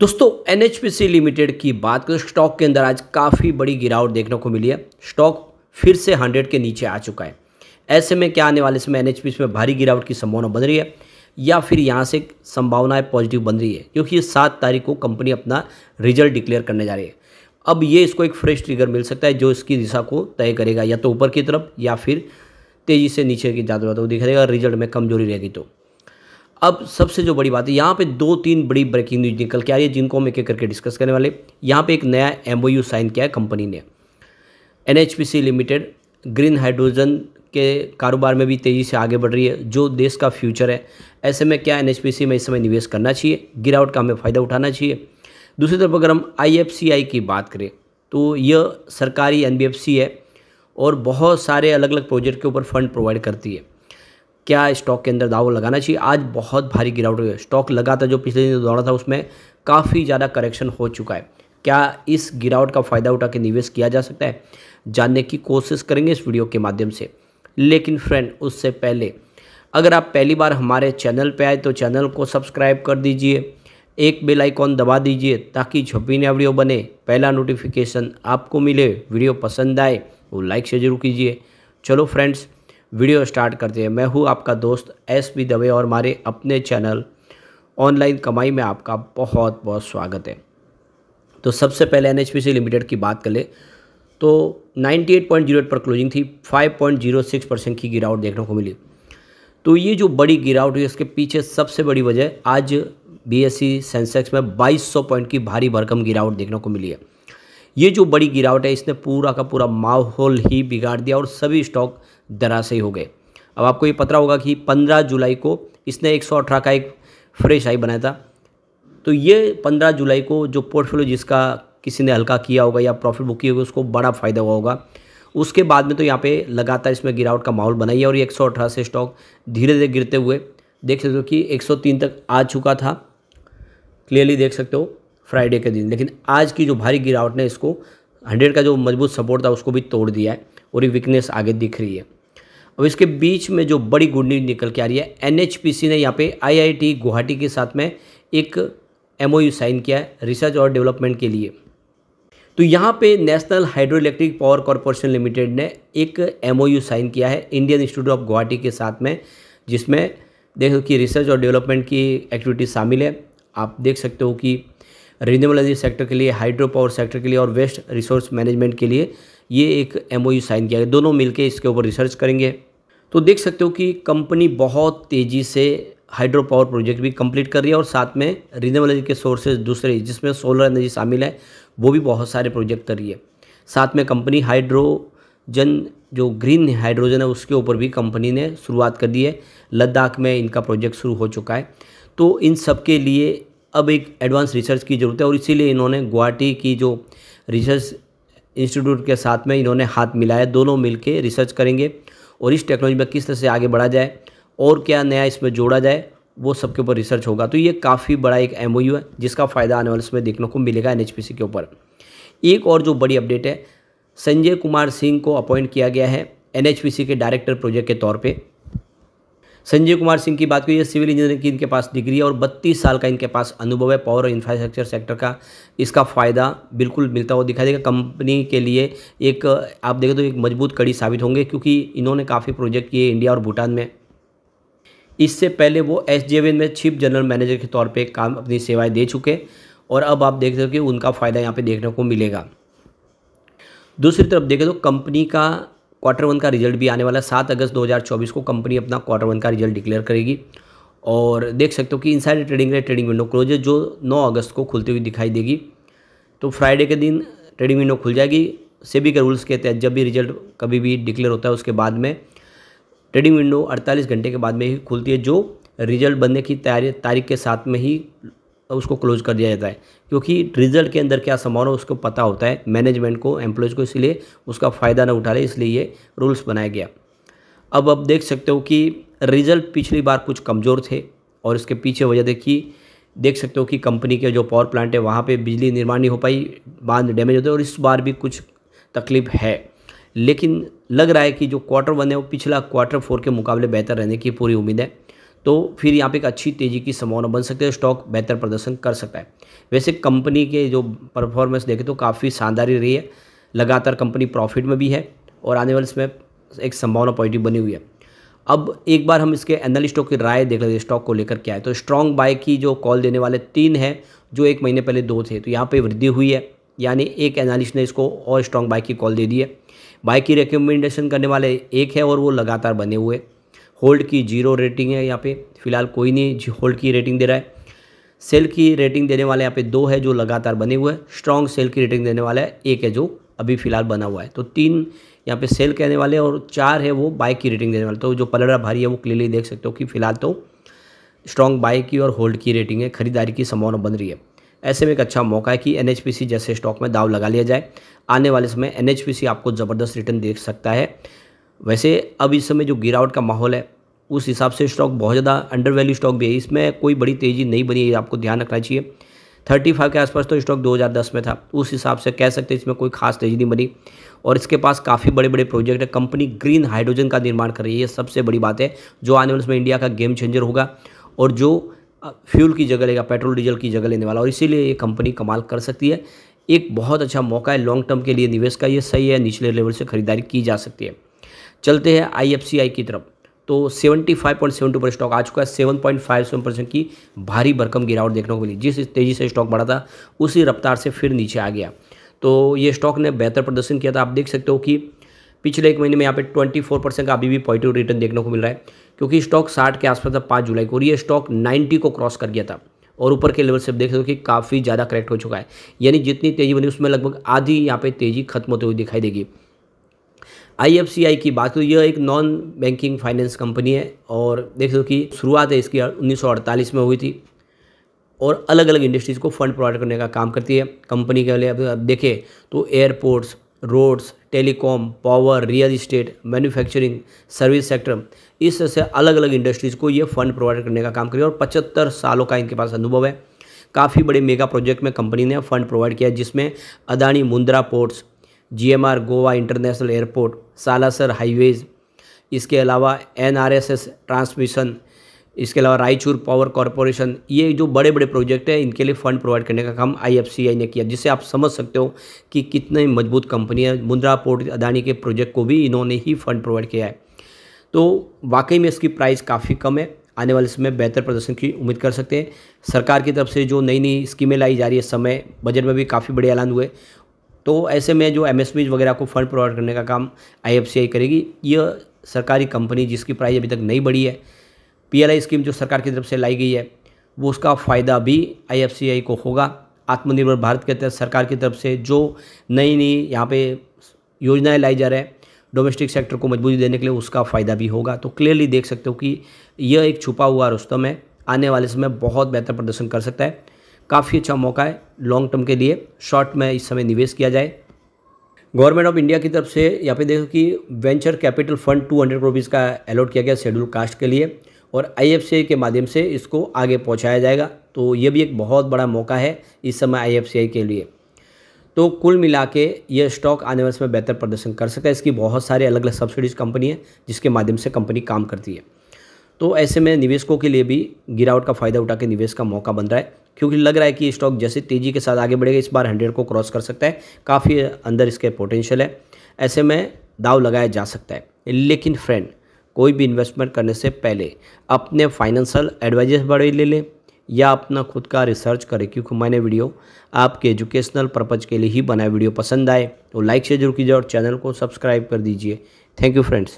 दोस्तों N limited की बात करें स्टॉक के अंदर आज काफ़ी बड़ी गिरावट देखने को मिली है स्टॉक फिर से हंड्रेड के नीचे आ चुका है ऐसे में क्या आने वाले समय एन में भारी गिरावट की संभावना बन रही है या फिर यहाँ से संभावनाएं पॉजिटिव बन रही है क्योंकि ये सात तारीख को कंपनी अपना रिजल्ट डिक्लेयर करने जा रही है अब ये इसको एक फ्रेश ट्रिगर मिल सकता है जो इसकी दिशा को तय करेगा या तो ऊपर की तरफ या फिर तेज़ी से नीचे की जाते हुआ रहेगा रिजल्ट में कमजोरी रहेगी तो अब सबसे जो बड़ी बात है यहाँ पे दो तीन बड़ी ब्रेकिंग न्यूज निकल के आ रही है जिनको हम एक एक करके डिस्कस करने वाले यहाँ पे एक नया एम साइन किया है कंपनी ने एन लिमिटेड ग्रीन हाइड्रोजन के कारोबार में भी तेज़ी से आगे बढ़ रही है जो देश का फ्यूचर है ऐसे में क्या एन में इस समय निवेश करना चाहिए गिरावट का हमें फ़ायदा उठाना चाहिए दूसरी तरफ अगर हम आई की बात करें तो यह सरकारी एन है और बहुत सारे अलग अलग प्रोजेक्ट के ऊपर फंड प्रोवाइड करती है क्या स्टॉक के अंदर दावा लगाना चाहिए आज बहुत भारी गिरावट हुई है स्टॉक लगातार जो पिछले दिन दौड़ा था उसमें काफ़ी ज़्यादा करेक्शन हो चुका है क्या इस गिरावट का फ़ायदा उठा के निवेश किया जा सकता है जानने की कोशिश करेंगे इस वीडियो के माध्यम से लेकिन फ्रेंड उससे पहले अगर आप पहली बार हमारे चैनल पर आए तो चैनल को सब्सक्राइब कर दीजिए एक बेल आइकॉन दबा दीजिए ताकि छपी नया वीडियो बने पहला नोटिफिकेशन आपको मिले वीडियो पसंद आए वो तो लाइक से जरूर कीजिए चलो फ्रेंड्स वीडियो स्टार्ट करते हैं मैं हूँ आपका दोस्त एस पी दवे और हमारे अपने चैनल ऑनलाइन कमाई में आपका बहुत बहुत स्वागत है तो सबसे पहले एन लिमिटेड की बात कर ले तो 98.08 पर क्लोजिंग थी 5.06 परसेंट की गिरावट देखने को मिली तो ये जो बड़ी गिरावट हुई इसके पीछे सबसे बड़ी वजह आज बी सेंसेक्स में 2200 पॉइंट की भारी भरकम गिरावट देखने को मिली है ये जो बड़ी गिरावट है इसने पूरा का पूरा माहौल ही बिगाड़ दिया और सभी स्टॉक दरासे हो गए अब आपको ये पता होगा कि 15 जुलाई को इसने 118 का एक फ्रेश हाई बनाया था तो ये 15 जुलाई को जो पोर्टफोलियो जिसका किसी ने हल्का किया होगा या प्रॉफिट बुक किया होगा उसको बड़ा फ़ायदा हुआ होगा उसके बाद में तो यहाँ पे लगातार इसमें गिरावट का माहौल बनाई है और ये एक से स्टॉक धीरे धीरे गिरते हुए देख सकते हो कि 103 तक आ चुका था क्लियरली देख सकते हो फ्राइडे के दिन लेकिन आज की जो भारी गिरावट ने इसको हंड्रेड का जो मजबूत सपोर्ट था उसको भी तोड़ दिया है और ये वीकनेस आगे दिख रही है अब इसके बीच में जो बड़ी गुड न्यूज निकल के आ रही है एन ने यहाँ पे आईआईटी गुवाहाटी के साथ में एक एम साइन किया है रिसर्च और डेवलपमेंट के लिए तो यहाँ पे national hydro electric power corporation limited ने एक एम साइन किया है इंडियन इंस्टीट्यूट ऑफ गुवाहाटी के साथ में जिसमें देखो कि रिसर्च और डेवलपमेंट की एक्टिविटीज़ शामिल है आप देख सकते हो कि रिन्यूबल एनर्जी सेक्टर के लिए हाइड्रो पावर सेक्टर के लिए और वेस्ट रिसोर्स मैनेजमेंट के लिए ये एक एम साइन किया गया दोनों मिलकर इसके ऊपर रिसर्च करेंगे तो देख सकते हो कि कंपनी बहुत तेज़ी से हाइड्रो पावर प्रोजेक्ट भी कंप्लीट कर रही है और साथ में रिन्यूबल एनर्जी के सोर्सेज दूसरे जिसमें सोलर एनर्जी शामिल है वो भी बहुत सारे प्रोजेक्ट कर रही है साथ में कंपनी हाइड्रोजन जो ग्रीन हाइड्रोजन है उसके ऊपर भी कंपनी ने शुरुआत कर दी है लद्दाख में इनका प्रोजेक्ट शुरू हो चुका है तो इन सब के लिए अब एक एडवांस रिसर्च की ज़रूरत है और इसीलिए इन्होंने गुवाहाटी की जो रिसर्च इंस्टीट्यूट के साथ में इन्होंने हाथ मिलाया दोनों मिल रिसर्च करेंगे और इस टेक्नोलॉजी में किस तरह से आगे बढ़ा जाए और क्या नया इसमें जोड़ा जाए वो सबके ऊपर रिसर्च होगा तो ये काफ़ी बड़ा एक एम है जिसका फ़ायदा आने वाले समय देखने को मिलेगा एन के ऊपर एक और जो बड़ी अपडेट है संजय कुमार सिंह को अपॉइंट किया गया है एन के डायरेक्टर प्रोजेक्ट के तौर पर संजय कुमार सिंह की बात करिए सिविल इंजीनियरिंग की इनके पास डिग्री है और बत्तीस साल का इनके पास अनुभव है पावर और इंफ्रास्ट्रक्चर सेक्टर का इसका फ़ायदा बिल्कुल मिलता हुआ दिखाई देगा कंपनी के लिए एक आप देखें तो एक मजबूत कड़ी साबित होंगे क्योंकि इन्होंने काफ़ी प्रोजेक्ट किए इंडिया और भूटान में इससे पहले वो एस में चीफ जनरल मैनेजर के तौर पर काम अपनी सेवाएँ दे चुके और अब आप देख सकते हो कि उनका फ़ायदा यहाँ पर देखने को मिलेगा दूसरी तरफ देखें तो कंपनी का क्वार्टर वन का रिजल्ट भी आने वाला है सात अगस्त 2024 को कंपनी अपना क्वार्टर वन का रिजल्ट डिक्लेयर करेगी और देख सकते हो कि inside trading rate trading window closes जो 9 अगस्त को खुलती हुई दिखाई देगी तो फ्राइडे के दिन ट्रेडिंग विंडो खुल जाएगी सेबी के रूल्स के तहत जब भी रिजल्ट कभी भी डिक्लेयर होता है उसके बाद में ट्रेडिंग विंडो अड़तालीस घंटे के बाद में ही खुलती है जो रिजल्ट बनने की तैयारी तारीख के साथ में ही उसको क्लोज कर दिया जाता है क्योंकि रिजल्ट के अंदर क्या संभावना उसको पता होता है मैनेजमेंट को एम्प्लॉयज़ को इसलिए उसका फ़ायदा ना उठा रहे इसलिए ये रूल्स बनाया गया अब आप देख सकते हो कि रिजल्ट पिछली बार कुछ कमज़ोर थे और इसके पीछे वजह देखिए देख सकते हो कि कंपनी के जो पावर प्लांट है वहाँ पे बिजली निर्माण नहीं हो पाई बांध डैमेज होते और इस बार भी कुछ तकलीफ है लेकिन लग रहा है कि जो क्वार्टर वन है वो पिछला क्वार्टर फोर के मुकाबले बेहतर रहने की पूरी उम्मीद है तो फिर यहाँ पे एक अच्छी तेज़ी की संभावना बन सकती है स्टॉक बेहतर प्रदर्शन कर सकता है वैसे कंपनी के जो परफॉर्मेंस देखें तो काफ़ी शानदार रही है लगातार कंपनी प्रॉफिट में भी है और आने वाले इसमें एक संभावना पॉजिटिव बनी हुई है अब एक बार हम इसके एनालिस्टों की राय देख लेते हैं स्टॉक को लेकर क्या है तो स्ट्रॉन्ग बाय की जो कॉल देने वाले तीन हैं जो एक महीने पहले दो थे तो यहाँ पर वृद्धि हुई है यानी एक एनालिस्ट ने इसको और स्ट्रॉन्ग बाय की कॉल दे दी है बाय की रिकमेंडेशन करने वाले एक है और वो लगातार बने हुए होल्ड की जीरो रेटिंग है यहाँ पे फिलहाल कोई नहीं होल्ड की रेटिंग दे रहा है सेल की रेटिंग देने वाले यहाँ पे दो है जो लगातार बने हुए हैं स्ट्रॉन्ग सेल की रेटिंग देने वाला है एक है जो अभी फिलहाल बना हुआ है तो तीन यहाँ पे सेल कहने वाले और चार है वो बाइक की रेटिंग देने वाले तो जो पलड़ा भारी है वो क्लियरली देख सकते हो कि फिलहाल तो स्ट्रॉन्ग बाइक की और होल्ड की रेटिंग है खरीदारी की संभावना बन रही है ऐसे में एक अच्छा मौका है कि एन जैसे स्टॉक में दाव लगा लिया जाए आने वाले समय एन आपको ज़बरदस्त रिटर्न देख सकता है वैसे अब इस समय जो गिरावट का माहौल है उस हिसाब से स्टॉक बहुत ज़्यादा अंडर वैल्यू स्टॉक भी है इसमें कोई बड़ी तेज़ी नहीं बनी है आपको ध्यान रखना चाहिए थर्टी फाइव के आसपास तो स्टॉक 2010 में था उस हिसाब से कह सकते हैं इसमें कोई खास तेज़ी नहीं बनी और इसके पास काफ़ी बड़े बड़े प्रोजेक्ट है कंपनी ग्रीन हाइड्रोजन का निर्माण कर रही है ये सबसे बड़ी बात है जो आने वाले समय इंडिया का गेम चेंजर होगा और जो फ्यूल की जगह लेगा पेट्रोल डीजल की जगह लेने वाला और इसीलिए ये कंपनी कमाल कर सकती है एक बहुत अच्छा मौका है लॉन्ग टर्म के लिए निवेश का ये सही है निचले लेवल से खरीदारी की जा सकती है चलते हैं आई की तरफ तो 75.72 पर स्टॉक आ चुका है 7.57 परसेंट की भारी भरकम गिरावट देखने को मिली जिस तेज़ी से स्टॉक बढ़ा था उसी रफ्तार से फिर नीचे आ गया तो ये स्टॉक ने बेहतर प्रदर्शन किया था आप देख सकते हो कि पिछले एक महीने में यहाँ पे 24 परसेंट का अभी भी पॉजिटिव रिटर्न देखने को मिल रहा है क्योंकि स्टॉक साठ के आसपास था पाँच जुलाई को और ये स्टॉक नाइन्टी को क्रॉस कर गया था और ऊपर के लेवल से देख सकते हो कि काफ़ी ज़्यादा करेक्ट हो चुका है यानी जितनी तेज़ी बनी उसमें लगभग आधी यहाँ पे तेज़ी खत्म होते हुए दिखाई देगी आईएफसीआई की बात तो यह एक नॉन बैंकिंग फाइनेंस कंपनी है और देख सको कि शुरुआत है इसकी 1948 में हुई थी और अलग अलग इंडस्ट्रीज़ को फंड प्रोवाइड करने का काम करती है कंपनी के लिए अब देखें तो airports roads telecom power real estate manufacturing service sector इस तरह से अलग अलग इंडस्ट्रीज़ को ये फंड प्रोवाइड करने का काम करिए और पचहत्तर सालों का इनके पास अनुभव है काफ़ी बड़े मेगा प्रोजेक्ट में कंपनी ने फंड प्रोवाइड किया जिसमें Adani Mundra ports GMR Goa international airport Salasar highways इसके अलावा एनआरएसएस ट्रांसमिशन इसके अलावा रायचूर पावर कॉरपोरेशन ये जो बड़े बड़े प्रोजेक्ट हैं इनके लिए फंड प्रोवाइड करने का काम आईएफसीआई ने किया जिससे आप समझ सकते हो कि कितने मजबूत कंपनी है मुंद्रा पोर्ट अदानी के प्रोजेक्ट को भी इन्होंने ही फंड प्रोवाइड किया है तो वाकई में इसकी प्राइस काफ़ी कम है आने वाले समय बेहतर प्रदर्शन की उम्मीद कर सकते हैं सरकार की तरफ से जो नई नई स्कीमें लाई जा रही है समय बजट में भी काफ़ी बड़े ऐलान हुए तो ऐसे में जो एम वगैरह को फंड प्रोवाइड करने का काम आई करेगी यह सरकारी कंपनी जिसकी प्राइस अभी तक नहीं बढ़ी है पी स्कीम जो सरकार की तरफ से लाई गई है वो उसका फ़ायदा भी आई को होगा आत्मनिर्भर भारत के तहत सरकार की तरफ से जो नई नई यहाँ पे योजनाएं लाई जा रही है डोमेस्टिक सेक्टर को मजबूती देने के लिए उसका फ़ायदा भी होगा तो क्लियरली देख सकते हो कि यह एक छुपा हुआ रुस्तम है आने वाले समय बहुत बेहतर प्रदर्शन कर सकता है काफ़ी अच्छा मौका है लॉन्ग टर्म के लिए शॉर्ट में इस समय निवेश किया जाए गवर्नमेंट ऑफ इंडिया की तरफ से यहाँ पे देखो कि venture capital fund two hundred rupees का अलॉट किया गया शेड्यूल कास्ट के लिए और आई के माध्यम से इसको आगे पहुँचाया जाएगा तो ये भी एक बहुत बड़ा मौका है इस समय आई के लिए तो कुल मिला के ये स्टॉक आने वाले समय बेहतर प्रदर्शन कर सकता है इसकी बहुत सारे अलग अलग सब्सिडीज कंपनी है जिसके माध्यम से कंपनी काम करती है तो ऐसे में निवेशकों के लिए भी गिरावट का फ़ायदा उठा के निवेश का मौका बन रहा है क्योंकि लग रहा है कि स्टॉक जैसे तेज़ी के साथ आगे बढ़ेगा इस बार हंड्रेड को क्रॉस कर सकता है काफ़ी अंदर इसके पोटेंशियल है ऐसे में दाव लगाया जा सकता है लेकिन फ्रेंड कोई भी इन्वेस्टमेंट करने से पहले अपने फाइनेंशियल एडवाइजर्स बड़े ले लें या अपना खुद का रिसर्च करें क्योंकि मैंने वीडियो आपके एजुकेशनल पर्पज़ के लिए ही बनाया वीडियो पसंद आए तो लाइक शेयर जरूर कीजिए और चैनल को सब्सक्राइब कर दीजिए थैंक यू फ्रेंड्स